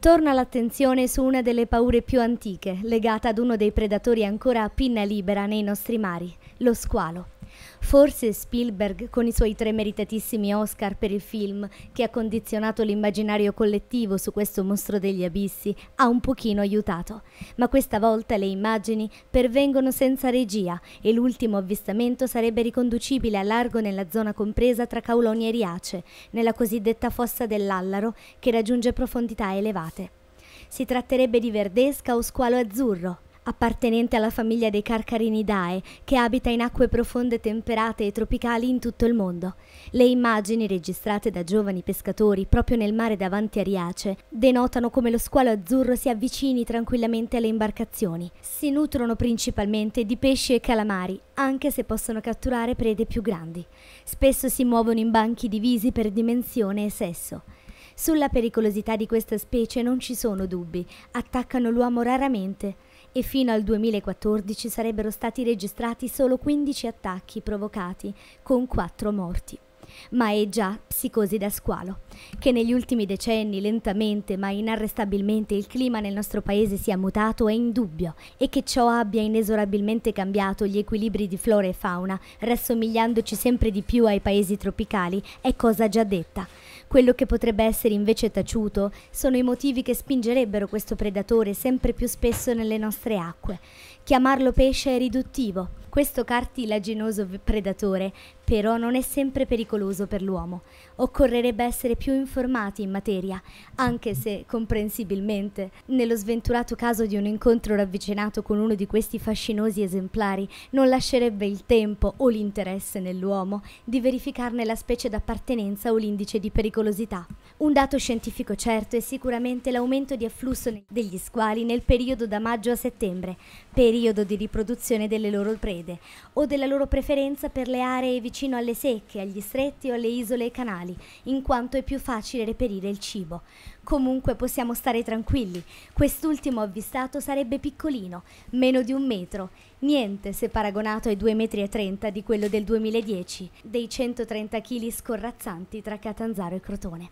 Torna l'attenzione su una delle paure più antiche, legata ad uno dei predatori ancora a pinna libera nei nostri mari, lo squalo. Forse Spielberg, con i suoi tre meritatissimi Oscar per il film, che ha condizionato l'immaginario collettivo su questo mostro degli abissi, ha un pochino aiutato. Ma questa volta le immagini pervengono senza regia e l'ultimo avvistamento sarebbe riconducibile a largo nella zona compresa tra Caulonia e Riace, nella cosiddetta fossa dell'Allaro, che raggiunge profondità elevate. Si tratterebbe di verdesca o squalo azzurro, appartenente alla famiglia dei Carcarinidae, che abita in acque profonde temperate e tropicali in tutto il mondo. Le immagini registrate da giovani pescatori proprio nel mare davanti a Riace denotano come lo squalo azzurro si avvicini tranquillamente alle imbarcazioni. Si nutrono principalmente di pesci e calamari, anche se possono catturare prede più grandi. Spesso si muovono in banchi divisi per dimensione e sesso. Sulla pericolosità di questa specie non ci sono dubbi, attaccano l'uomo raramente, e fino al 2014 sarebbero stati registrati solo 15 attacchi provocati, con 4 morti. Ma è già psicosi da squalo. Che negli ultimi decenni, lentamente ma inarrestabilmente, il clima nel nostro paese sia mutato è indubbio e che ciò abbia inesorabilmente cambiato gli equilibri di flora e fauna, rassomigliandoci sempre di più ai paesi tropicali, è cosa già detta quello che potrebbe essere invece taciuto sono i motivi che spingerebbero questo predatore sempre più spesso nelle nostre acque. Chiamarlo pesce è riduttivo. Questo cartilaginoso predatore però non è sempre pericoloso per l'uomo. Occorrerebbe essere più informati in materia, anche se comprensibilmente. Nello sventurato caso di un incontro ravvicinato con uno di questi fascinosi esemplari, non lascerebbe il tempo o l'interesse nell'uomo di verificarne la specie d'appartenenza o l'indice di pericolosità. Un dato scientifico certo è sicuramente l'aumento di afflusso degli squali nel periodo da maggio a settembre, periodo di riproduzione delle loro prede o della loro preferenza per le aree vicino alle secche, agli stretti o alle isole e canali, in quanto è più facile reperire il cibo. Comunque possiamo stare tranquilli, quest'ultimo avvistato sarebbe piccolino, meno di un metro, niente se paragonato ai 2,30 metri di quello del 2010, dei 130 kg scorrazzanti tra Catanzaro e Crotone.